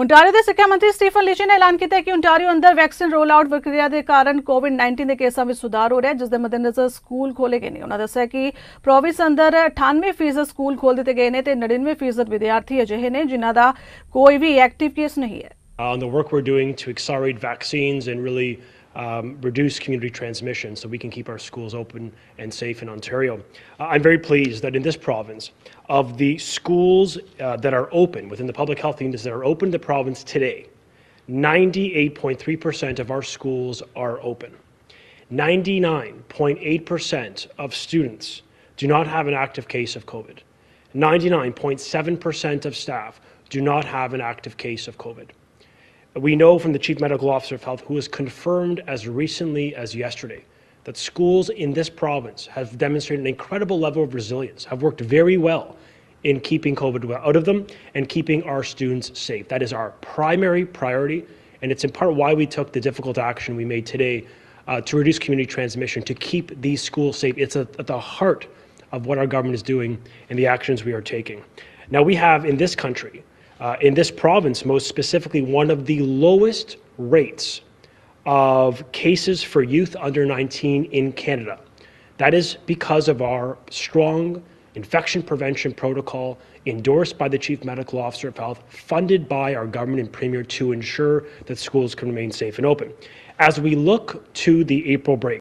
Ontario ਦੇ ਸਿੱਖਿਆ ਮੰਤਰੀ ਸਟੀਫਨ ਲੀਚੀ ਨੇ ਐਲਾਨ ਕੀਤਾ ਕਿ ਉਨਟਾਰੀਓ ਅੰਦਰ ਵੈਕਸੀਨ ਰੋਲ ਆਊਟ ਪ੍ਰਕਿਰਿਆ ਦੇ ਕਾਰਨ ਕੋਵਿਡ-19 ਦੇ ਕੇਸਾਂ ਵਿੱਚ ਸੁਧਾਰ ਹੋ ਰਿਹਾ ਜਿਸ ਦੇ ਮੱਦੇਨਜ਼ਰ ਸਕੂਲ ਖੋਲੇ ਗਏ ਨੇ ਉਹਨਾਂ ਦੱਸਿਆ ਕਿ ਪ੍ਰੋਵਿੰਸ ਅੰਦਰ 98% ਸਕੂਲ ਖੋਲ ਦਿੱਤੇ ਗਏ ਨੇ ਤੇ 99% ਵਿਦਿਆਰਥੀ ਅਜਿਹੇ ਨੇ ਜਿਨ੍ਹਾਂ ਦਾ ਕੋਈ ਵੀ ਐਕਟਿਵ ਕੇਸ ਨਹੀਂ ਹੈ on the work we're doing to accelerate vaccines and really Um, reduce community transmission so we can keep our schools open and safe in Ontario. Uh, I'm very pleased that in this province, of the schools uh, that are open within the public health units that are open in the province today, 98.3% of our schools are open. 99.8% of students do not have an active case of COVID. 99.7% of staff do not have an active case of COVID. We know from the Chief Medical Officer of Health, who was confirmed as recently as yesterday, that schools in this province have demonstrated an incredible level of resilience, have worked very well in keeping COVID out of them and keeping our students safe. That is our primary priority, and it's in part why we took the difficult action we made today uh, to reduce community transmission, to keep these schools safe. It's at the heart of what our government is doing and the actions we are taking. Now, we have in this country, uh, in this province most specifically, one of the lowest rates of cases for youth under 19 in Canada. That is because of our strong infection prevention protocol endorsed by the Chief Medical Officer of Health, funded by our government and Premier to ensure that schools can remain safe and open. As we look to the April break,